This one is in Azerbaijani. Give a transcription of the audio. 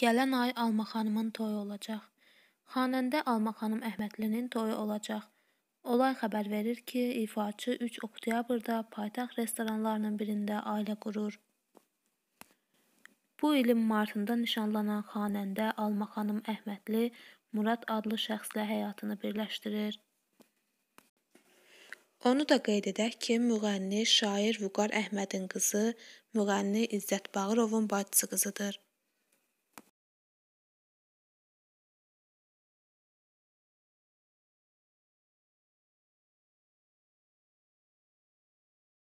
Gələn ay Alma xanımın toyu olacaq. Xanəndə Alma xanım Əhmədlinin toyu olacaq. Olay xəbər verir ki, ifaçı 3 oktyabrda paytaxt restoranlarının birində ailə qurur. Bu ilin martında nişanlanan xanəndə Alma xanım Əhmədli Murad adlı şəxslə həyatını birləşdirir. Onu da qeyd edək ki, müğənni, şair Vüqar Əhmədin qızı, müğənni İzzət Bağırovun bacısı qızıdır.